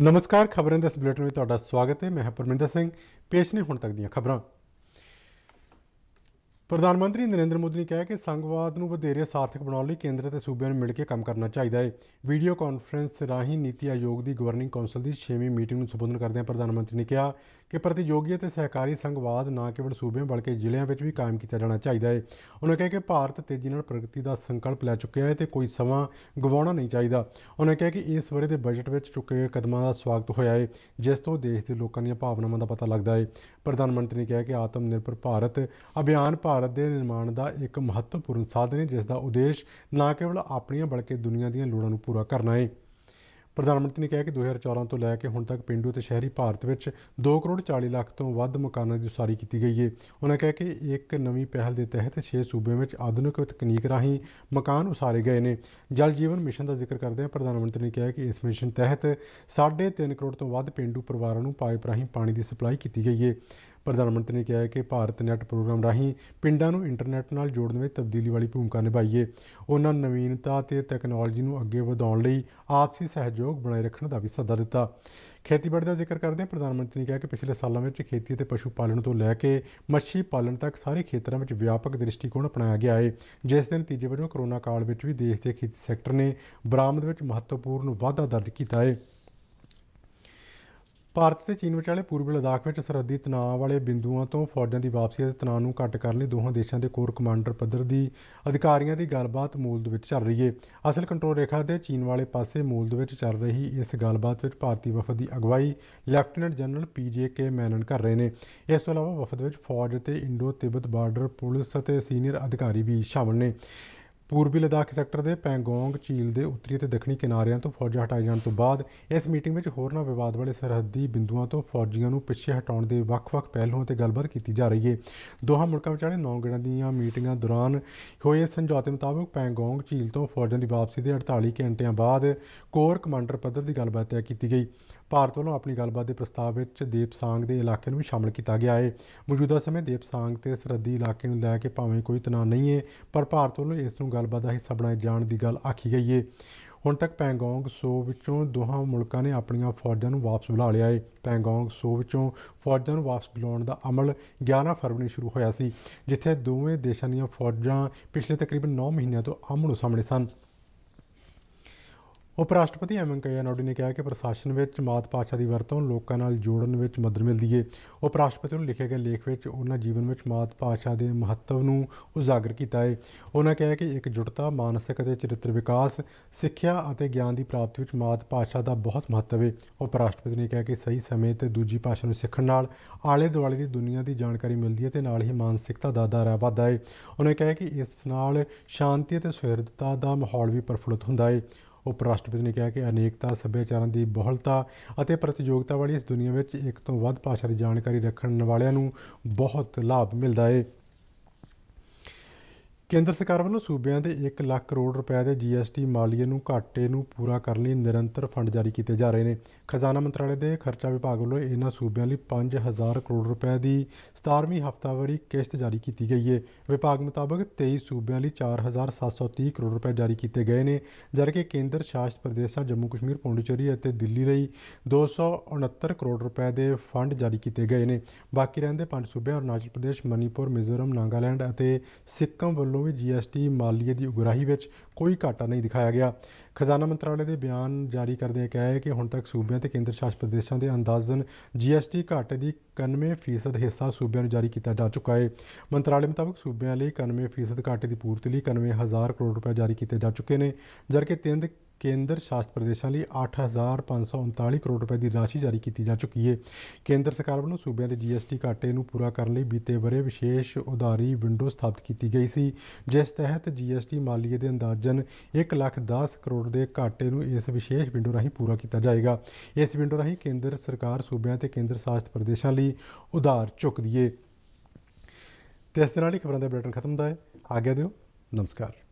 ਨਮਸਕਾਰ ਖਬਰਾਂ ਦੇ ਇਸ ਬੁਲੇਟਿਨ ਵਿੱਚ ਤੁਹਾਡਾ ਸਵਾਗਤ ਹੈ ਮੈਂ ਹਾਂ ਪਰਮਿੰਦਰ ਸਿੰਘ ਪੇਸ਼ ਨੇ ਹੁਣ ਤੱਕ ਦੀਆਂ ਖਬਰਾਂ ਪ੍ਰਧਾਨ ਮੰਤਰੀ ਨਰਿੰਦਰ ਮੋਦੀ ਨੇ ਕਿਹਾ ਕਿ ਸੰਘਵਾਦ ਨੂੰ ਵਧੇਰੇ ਸਾਰਥਕ ਬਣਾਉਣ ਲਈ ਕੇਂਦਰ ਅਤੇ ਸੂਬਿਆਂ ਨੂੰ ਮਿਲ ਕੇ ਕੰਮ ਕਰਨਾ ਚਾਹੀਦਾ ਹੈ ਵੀਡੀਓ ਕਾਨਫਰੰਸ ਰਾਹੀਂ ਨੀਤੀ ਆਯੋਗ ਦੀ ਗਵਰਨਿੰਗ ਕੌਂਸਲ ਦੀ 6ਵੀਂ ਮੀਟਿੰਗ ਨੂੰ ਸੰਬੋਧਨ ਕਰਦਿਆਂ ਪ੍ਰਧਾਨ ਮੰਤਰੀ ਨੇ ਕਿਹਾ ਕਿ ਪ੍ਰਤੀਯੋਗੀ ਅਤੇ ਸਹਿਕਾਰੀ ਸੰਘਵਾਦ ਨਾ ਕੇਵਲ ਸੂਬਿਆਂ ਬਲਕਿ ਜ਼ਿਲ੍ਹਿਆਂ ਵਿੱਚ ਵੀ ਕਾਇਮ ਕੀਤਾ ਜਾਣਾ ਚਾਹੀਦਾ ਹੈ ਉਹਨਾਂ ਕਿਹਾ ਕਿ ਭਾਰਤ ਤੇਜ਼ੀ ਨਾਲ ਪ੍ਰਗਤੀ ਦਾ ਸੰਕਲਪ ਲੈ ਚੁੱਕਿਆ ਹੈ ਤੇ ਕੋਈ ਸਮਾਂ ਗਵਾਉਣਾ ਨਹੀਂ ਚਾਹੀਦਾ ਉਹਨਾਂ ਕਿਹਾ ਕਿ ਇਸ ਵਰੇ ਦੇ ਬਜਟ ਵਿੱਚ ਚੁੱਕੇ ਗਏ ਕਦਮਾਂ ਦਾ ਸਵਾਗਤ ਹੋਇਆ ਹੈ ਜਿਸ ਤੋਂ ਦੇਸ਼ ਦੇ ਲੋਕਾਂ ਦੀਆਂ ਭਾਵਨਾਵਾਂ ਦਾ ਪਤਾ ਲੱਗਦਾ ਹੈ ਪ੍ਰਧਾਨ ਮੰਤਰੀ ਨੇ ਕਿਹਾ ਕਿ ਆਤਮ ਨਿਰਭਰ ਭਾਰਤ ਅਭਿਆਨ ਭਾਰਤ ਦੇ ਨਿਰਮਾਣ ਦਾ ਇੱਕ ਮਹੱਤਵਪੂਰਨ ਸਾਧਨ ਹੈ ਜਿਸ ਦਾ ਉਦੇਸ਼ ਨਾ ਕੇਵਲ ਆਪਣੀਆਂ ਬਲਕਿ ਦੁਨੀਆ ਦੀਆਂ ਲੋੜਾਂ ਨੂੰ ਪੂਰਾ ਕਰਨਾ ਹੈ ਪ੍ਰਧਾਨ ਮੰਤਰੀ ਨੇ ਕਿਹਾ ਕਿ 2014 ਤੋਂ ਲੈ ਕੇ ਹੁਣ ਤੱਕ ਪਿੰਡੂ ਤੇ ਸ਼ਹਿਰੀ ਭਾਰਤ ਵਿੱਚ 2 ਕਰੋੜ 40 ਲੱਖ ਤੋਂ ਵੱਧ ਮਕਾਨਾਂ ਦੀ ਉਸਾਰੀ ਕੀਤੀ ਗਈ ਹੈ ਉਹਨਾਂ ਕਹਿ ਕਿ ਇੱਕ ਨਵੀਂ ਪਹਿਲ ਦੇ ਤਹਿਤ 6 ਸੂਬਿਆਂ ਵਿੱਚ ਆਧੁਨਿਕ ਤਕਨੀਕ ਰਾਹੀਂ ਮਕਾਨ ਉਸਾਰੇ ਗਏ ਨੇ ਜਲ ਜੀਵਨ ਮਿਸ਼ਨ ਦਾ ਜ਼ਿਕਰ ਕਰਦੇ ਹੋਏ ਪ੍ਰਧਾਨ ਮੰਤਰੀ ਨੇ ਕਿਹਾ ਕਿ ਇਸ ਮਿਸ਼ਨ ਤਹਿਤ 3.5 ਕਰੋੜ ਤੋਂ ਵੱਧ ਪਿੰਡੂ ਪਰਿਵਾਰਾਂ ਨੂੰ ਪਾਈਪ ਰਾਹੀਂ ਪਾਣੀ ਦੀ ਸਪਲਾਈ ਕੀਤੀ ਗਈ ਹੈ ਪ੍ਰਧਾਨ ਮੰਤਰੀ ਨੇ ਕਿਹਾ ਕਿ ਭਾਰਤ ਨੈਟ ਪ੍ਰੋਗਰਾਮ ਰਾਹੀਂ ਪਿੰਡਾਂ ਨੂੰ ਇੰਟਰਨੈਟ ਨਾਲ ਜੋੜਨ ਵਿੱਚ ਤਬਦੀਲੀ ਵਾਲੀ ਭੂਮਿਕਾ ਨਿਭਾਈਏ ਉਹਨਾਂ ਨਵੀਨਤਾ ਤੇ ਟੈਕਨੋਲੋਜੀ ਨੂੰ ਅੱਗੇ ਵਧਾਉਣ ਲਈ ਆਪਸੀ ਸਹਿਯੋਗ ਬਣਾਈ ਰੱਖਣ ਦਾ ਵੀ ਸੱਦਾ ਦਿੱਤਾ ਖੇਤੀਬਾੜੀ ਦਾ ਜ਼ਿਕਰ ਕਰਦੇ ਪ੍ਰਧਾਨ ਮੰਤਰੀ ਨੇ ਕਿਹਾ ਕਿ ਪਿਛਲੇ ਸਾਲਾਂ ਵਿੱਚ ਖੇਤੀ ਅਤੇ ਪਸ਼ੂ ਪਾਲਣ ਤੋਂ ਲੈ ਕੇ ਮੱਛੀ ਪਾਲਣ ਤੱਕ ਸਾਰੇ ਖੇਤਰਾਂ ਵਿੱਚ ਵਿਆਪਕ ਦ੍ਰਿਸ਼ਟੀਕੋਣ ਅਪਣਾਇਆ ਗਿਆ ਹੈ ਜਿਸ ਦੇ ਨਤੀਜੇ ਵਜੋਂ ਕਰੋਨਾ ਕਾਲ ਵਿੱਚ ਵੀ ਦੇਸ਼ ਦੇ ਖੇਤੀ ਸੈਕਟਰ ਨੇ ਬਰਾਮਦ ਵਿੱਚ ਮਹੱਤਵਪੂਰਨ ਵਾਧਾ ਦਰਜ ਕੀਤਾ ਹੈ ਭਾਰਤ ਤੇ ਚੀਨ ਵਿਚਾਲੇ ਪੂਰਬੀ ਲਦਾਖ ਵਿੱਚ ਸਰਹੱਦੀ ਤਣਾਅ ਵਾਲੇ ਬਿੰਦੂਆਂ ਤੋਂ ਫੌਜਾਂ ਦੀ ਵਾਪਸੀ ਅਤੇ ਤਣਾਅ ਨੂੰ ਘੱਟ ਕਰਨ ਲਈ ਦੋਹਾਂ ਦੇਸ਼ਾਂ ਦੇ ਕੋਰ ਕਮਾਂਡਰ ਪੱਧਰ ਦੀ ਅਧਿਕਾਰੀਆਂ ਦੀ ਗੱਲਬਾਤ ਮੂਲਦ ਵਿੱਚ ਚੱਲ ਰਹੀ ਹੈ ਅਸਲ ਕੰਟਰੋਲ ਰੇਖਾ ਦੇ ਚੀਨ ਵਾਲੇ ਪਾਸੇ ਮੂਲਦ ਵਿੱਚ ਚੱਲ ਰਹੀ ਇਸ ਗੱਲਬਾਤ ਵਿੱਚ ਭਾਰਤੀ ਵਫਦ ਦੀ ਅਗਵਾਈ lieutenant general PJ K Menon ਕਰ ਰਹੇ ਨੇ ਇਸ ਤੋਂ ਇਲਾਵਾ ਵਫਦ ਵਿੱਚ ਫੌਜ ਅਤੇ ਇੰਡੋ ਤਿਬਤ ਬਾਰਡਰ ਪੁਲਿਸ ਅਤੇ ਸੀਨੀਅਰ ਅਧਿਕਾਰੀ ਵੀ ਸ਼ਾਮਲ ਨੇ ਪੂਰਬੀ ਲਦਾਖ ਸੈਕਟਰ ਦੇ ਪੈਂਗੋਂਗ ਝੀਲ ਦੇ ਉੱਤਰੀ ਅਤੇ ਦੱਖਣੀ ਕਿਨਾਰਿਆਂ ਤੋਂ ਫੌਜਾਂ ਹਟਾਏ ਜਾਣ ਤੋਂ ਬਾਅਦ ਇਸ ਮੀਟਿੰਗ ਵਿੱਚ ਹੋਰਨਾਂ ਵਿਵਾਦ ਵਾਲੇ ਸਰਹੱਦੀ ਬਿੰਦੂਆਂ ਤੋਂ ਫੌਜੀਆਂ ਨੂੰ ਪਿੱਛੇ ਹਟਾਉਣ ਦੇ ਵੱਖ-ਵੱਖ ਪਹਿਲੂਆਂ ਤੇ ਗੱਲਬਾਤ ਕੀਤੀ ਜਾ ਰਹੀ ਹੈ ਦੋਹਾਂ ਮੁਲਕਾਂ ਵਿਚਾਲੇ ਨੌ ਗੇੜਾਂ ਦੀਆਂ ਮੀਟਿੰਗਾਂ ਦੌਰਾਨ ਹੋਏ ਸਮਝੌਤੇ ਮੁਤਾਬਕ ਪੈਂਗੋਂਗ ਝੀਲ ਤੋਂ ਫੌਜਾਂ ਦੀ ਵਾਪਸੀ ਦੇ 48 ਘੰਟਿਆਂ ਬਾਅਦ ਕੋਰ ਕਮਾਂਡਰ ਪੱਧਰ ਦੀ ਗੱਲਬਾਤ ਕੀਤੀ ਗਈ ਭਾਰਤ ਵੱਲੋਂ ਆਪਣੀ ਗੱਲਬਾਤ ਦੇ ਪ੍ਰਸਤਾਵ ਵਿੱਚ ਦੀਪਸਾਂਗ ਦੇ ਇਲਾਕੇ ਨੂੰ ਵੀ ਸ਼ਾਮਲ ਕੀਤਾ ਗਿਆ ਹੈ ਮੌਜੂਦਾ ਸਮੇਂ ਦੀਪਸਾਂਗ ਤੇ ਸਰਹੱਦੀ ਇਲਾਕੇ ਨੂੰ ਲੈ ਕੇ ਭਾਵੇਂ ਕੋਈ ਤਣਾਅ ਨਹੀਂ ਹੈ ਪਰ ਭਾਰਤ ਵੱਲੋਂ ਇਸ ਨੂੰ ਗੱਲਬਾਤ ਦਾ ਹਿੱਸਾ ਬਣਾਏ ਜਾਣ ਦੀ ਗੱਲ ਆਖੀ ਗਈ ਹੈ ਹੁਣ ਤੱਕ ਪੈਂਗੋਂਗ ਸੋ ਵਿੱਚੋਂ ਦੋਹਾਂ ਮੁਲਕਾਂ ਨੇ ਆਪਣੀਆਂ ਫੌਜਾਂ ਨੂੰ ਵਾਪਸ ਬੁਲਾ ਲਿਆ ਹੈ ਪੈਂਗੋਂਗ ਸੋ ਵਿੱਚੋਂ ਫੌਜਾਂ ਨੂੰ ਵਾਪਸ ਬੁਲਾਉਣ ਦਾ ਅਮਲ 11 ਫਰਵਰੀ ਨੂੰ ਸ਼ੁਰੂ ਹੋਇਆ ਸੀ ਜਿੱਥੇ ਦੋਵੇਂ ਦੇਸ਼ਾਂ ਦੀਆਂ ਫੌਜਾਂ ਪਿਛਲੇ ਤਕਰੀਬਨ 9 ਮਹੀਨਿਆਂ ਤੋਂ ਆਮਣੋ ਸਾਹਮਣੇ ਸਨ ਉਪ ਰਾਸ਼ਟਰਪਤੀ ਐਮ ਵੈਂਕਈਆ ਨਾਇਡੂ ਨੇ ਕਿਹਾ ਕਿ ਪ੍ਰਸ਼ਾਸਨ ਵਿੱਚ ਮਾਤ ਭਾਸ਼ਾ ਦੀ ਵਰਤੋਂ ਲੋਕਾਂ ਨਾਲ ਜੋੜਨ ਵਿੱਚ ਮਦਦ ਮਿਲਦੀ ਹੈ ਉਪ ਰਾਸ਼ਟਰਪਤੀ ਨੂੰ ਲਿਖੇ ਗਏ ਲੇਖ ਵਿੱਚ ਉਹਨਾਂ ਜੀਵਨ ਵਿੱਚ ਮਾਤ ਭਾਸ਼ਾ ਦੇ ਮਹੱਤਵ ਨੂੰ ਉਜਾਗਰ ਕੀਤਾ ਹੈ ਉਹਨਾਂ ਕਿਹਾ ਕਿ ਇੱਕ ਜੁਟਤਾ ਮਾਨਸਿਕ ਅਤੇ ਚਰਿੱਤਰ ਵਿਕਾਸ ਸਿੱਖਿਆ ਅਤੇ ਗਿਆਨ ਦੀ ਪ੍ਰਾਪਤੀ ਵਿੱਚ ਮਾਤ ਭਾਸ਼ਾ ਦਾ ਬਹੁਤ ਮਹੱਤਵ ਹੈ ਉਪ ਰਾਸ਼ਟਰਪਤੀ ਨੇ ਕਿਹਾ ਕਿ ਸਹੀ ਸਮੇਂ ਤੇ ਦੂਜੀ ਭਾਸ਼ਾ ਨੂੰ ਸਿੱਖਣ ਨਾਲ ਆਲੇ ਦੁਆਲੇ ਦੀ ਦੁਨੀਆ ਦੀ ਜਾਣਕਾਰੀ ਮਿਲਦੀ ਹੈ ਤੇ ਨਾਲ ਹੀ ਮਾਨਸਿਕਤਾ ਦਾ ਦਾਇਰਾ ਵਧਦਾ ਹੈ ਉਹਨਾਂ ਕਿਹਾ ਕਿ ਇਸ ਨਾਲ ਸ਼ਾਂਤੀ ਅਤੇ ਸੁਹਿਰਦਤਾ ਦਾ ਮਾਹੌਲ ਵੀ ਪਰਫੁੱਲਤ ਹੁੰਦਾ ਹੈ ਉਪ ਰਾਸ਼ਟਰਪਤੀ ਨੇ ਕਿਹਾ ਕਿ ਅਨੇਕਤਾ ਸੱਭਿਆਚਾਰਾਂ ਦੀ ਬਹੁਲਤਾ ਅਤੇ ਪ੍ਰਤੀਯੋਗਤਾ ਵਾਲੀ ਇਸ ਦੁਨੀਆ ਵਿੱਚ ਇੱਕ ਤੋਂ ਵੱਧ ਭਾਸ਼ਾ ਦੀ ਜਾਣਕਾਰੀ ਰੱਖਣ ਵਾਲਿਆਂ ਨੂੰ ਬਹੁਤ ਲਾਭ ਮਿਲਦਾ ਹੈ ਕੇਂਦਰ ਸਰਕਾਰ ਵੱਲੋਂ ਸੂਬਿਆਂ ਦੇ 1 ਲੱਖ ਕਰੋੜ ਰੁਪਏ ਦੇ ਜੀਐਸਟੀ ਮਾਲੀਏ ਨੂੰ ਘਾਟੇ ਨੂੰ ਪੂਰਾ ਕਰਨ ਲਈ ਨਿਰੰਤਰ ਫੰਡ ਜਾਰੀ ਕੀਤੇ ਜਾ ਰਹੇ ਨੇ ਖਜ਼ਾਨਾ ਮੰਤਰਾਲੇ ਦੇ ਖਰਚਾ ਵਿਭਾਗ ਵੱਲੋਂ ਇਹਨਾਂ ਸੂਬਿਆਂ ਲਈ 5000 ਕਰੋੜ ਰੁਪਏ ਦੀ 17ਵੀਂ ਹਫ਼ਤਾਵਾਰੀ ਕਿਸ਼ਤ ਜਾਰੀ ਕੀਤੀ ਗਈ ਹੈ ਵਿਭਾਗ ਮੁਤਾਬਕ 23 ਸੂਬਿਆਂ ਲਈ 4730 ਕਰੋੜ ਰੁਪਏ ਜਾਰੀ ਕੀਤੇ ਗਏ ਨੇ ਜਦਕਿ ਕੇਂਦਰ ਸ਼ਾਸਿਤ ਪ੍ਰਦੇਸ਼ਾਂ ਜੰਮੂ ਕਸ਼ਮੀਰ ਪੌਂਡੀਚਰੀ ਅਤੇ ਦਿੱਲੀ ਲਈ 269 ਕਰੋੜ ਰੁਪਏ ਦੇ ਫੰਡ ਜਾਰੀ ਕੀਤੇ ਗਏ ਨੇ ਬਾਕੀ ਰਹਿੰਦੇ ਪੰਜ ਸੂਬਿਆਂ ਅਰੁਣਾਚਲ ਪ੍ਰਦੇਸ਼ ਮਨੀਪੁਰ ਮਿਜ਼ੋਰਮ ਨਾਗਾਲੈਂਡ ਅਤੇ ਸਿੱਕਮ ਵੱਲੋਂ ਵੱਲੋਂ ਵੀ ਜੀਐਸਟੀ ਮਾਲੀਏ ਦੀ ਉਗਰਾਹੀ ਵਿੱਚ ਕੋਈ ਘਾਟਾ ਨਹੀਂ ਦਿਖਾਇਆ ਗਿਆ ਖਜ਼ਾਨਾ ਮੰਤਰਾਲੇ ਦੇ ਬਿਆਨ ਜਾਰੀ ਹੋਏ ਕਿਹਾ ਹੈ ਕਿ ਹੁਣ ਤੱਕ ਸੂਬਿਆਂ ਤੇ ਕੇਂਦਰ ਸ਼ਾਸਤ ਪ੍ਰਦੇਸ਼ਾਂ ਦੇ ਅੰਦਾਜ਼ਨ ਜੀਐਸਟੀ ਘਾਟੇ ਦੀ 91% ਹਿੱਸਾ ਸੂਬਿਆਂ ਨੂੰ ਜਾਰੀ ਕੀਤਾ ਜਾ ਚੁੱਕਾ ਹੈ ਮੰਤਰਾਲੇ ਮੁਤਾਬਕ ਸੂਬਿਆਂ ਲਈ 91% ਘਾਟੇ ਦੀ ਪੂਰਤੀ ਲਈ 91000 ਕਰੋੜ ਰੁਪਏ ਜਾਰੀ ਕੀਤੇ ਜਾ ਚੁੱਕੇ ਨੇ ਜਦਕਿ 3 ਕੇਂਦਰ ਸ਼ਾਸਤ ਪ੍ਰਦੇਸ਼ਾਂ ਲਈ 8539 ਕਰੋੜ ਰੁਪਏ ਦੀ ਰਾਸ਼ੀ ਜਾਰੀ ਕੀਤੀ ਜਾ ਚੁੱਕੀ ਹੈ ਕੇਂਦਰ ਸਰਕਾਰ ਵੱਲੋਂ ਸੂਬਿਆਂ ਦੇ ਜੀਐਸਟੀ ਘਾਟੇ ਨੂੰ ਪੂਰਾ ਕਰਨ ਲਈ ਬੀਤੇ ਬਰੇ ਵਿਸ਼ੇਸ਼ ਉਧਾਰੀ ਵਿੰਡੋ ਸਥਾਪਿਤ ਕੀਤੀ ਗਈ ਸੀ ਜਿਸ ਤਹਿਤ ਜੀਐਸਟੀ ਮਾਲੀਏ ਦੇ ਅੰਦਾਜ਼ਨ 1,10 ਕਰੋੜ ਦੇ ਘਾਟੇ ਨੂੰ ਇਸ ਵਿਸ਼ੇਸ਼ ਵਿੰਡੋ ਰਾਹੀਂ ਪੂਰਾ ਕੀਤਾ ਜਾਏਗਾ ਇਸ ਵਿੰਡੋ ਰਾਹੀਂ ਕੇਂਦਰ ਸਰਕਾਰ ਸੂਬਿਆਂ ਤੇ ਕੇਂਦਰ ਸ਼ਾਸਤ ਪ੍ਰਦੇਸ਼ਾਂ ਲਈ ਉਧਾਰ ਚੁੱਕਦੀ ਹੈ ਤੇ ਇਸ ਤਰ੍ਹਾਂ ਨਾਲ ਹੀ ਖਬਰਾਂ ਦਾ ਬੁਲੇਟਿਨ ਖਤਮ ਹੁੰਦਾ ਹੈ ਆਗਿਆ ਦਿਓ ਨਮਸਕਾਰ